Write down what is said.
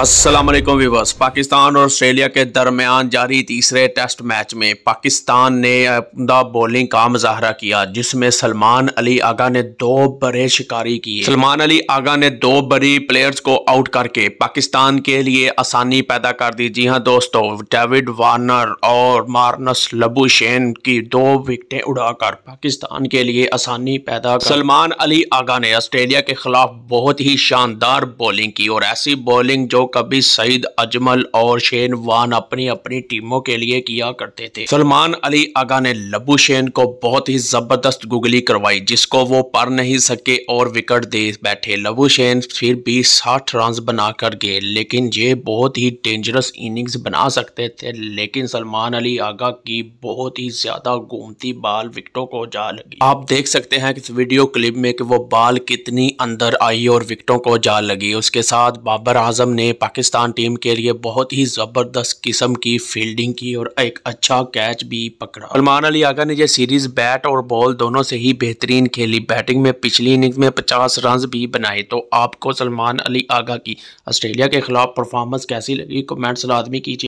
Aslam viewers Pakistan और Australia के दरमियान जारी तीसरे टेस्ट मैच में पाकिस्तान ने अपना बॉलिंग का मुजाहरा किया जिसमें सलमान अली आगा ने दो बड़े शिकारी किए सलमान अली आगा ने दो बड़ी प्लेयर्स को आउट करके पाकिस्तान के लिए आसानी पैदा कर दी जी हाँ दोस्तों डेविड वार्नर और मार्नस लबुशेन की दो विकटें उड़ाकर पाकिस्तान के लिए आसानी पैदा कर सलमान अली आगा ने ऑस्ट्रेलिया के खिलाफ बहुत ही शानदार बॉलिंग की और ऐसी बॉलिंग जो कभी सईद अजमल और शेन वान अपनी अपनी टीमों के लिए किया करते थे सलमान अली आगा ने लबू शेन को बहुत ही जबरदस्त गुगली करवाई जिसको वो पढ़ नहीं सके और विकेट दे बैठे लबू शेन फिर भी साठ रन बनाकर गए लेकिन ये बहुत ही डेंजरस इनिंग्स बना सकते थे लेकिन सलमान अली आगा की बहुत ही ज्यादा घूमती बाल विकटों को जा लगी आप देख सकते हैं इस वीडियो क्लिप में कि वो बाल कितनी अंदर आई और विकेटों को जा लगी उसके साथ बाबर आजम ने पाकिस्तान टीम के लिए बहुत ही ज़बरदस्त किस्म की फील्डिंग की और एक अच्छा कैच भी पकड़ा सलमान अली आगा ने यह सीरीज़ बैट और बॉल दोनों से ही बेहतरीन खेली बैटिंग में पिछली इनिंग में पचास रन भी बनाए तो आपको सलमान अली आगा की ऑस्ट्रेलिया के खिलाफ परफॉर्मेंस कैसी लगी कमेंट्स आदमी कीजिए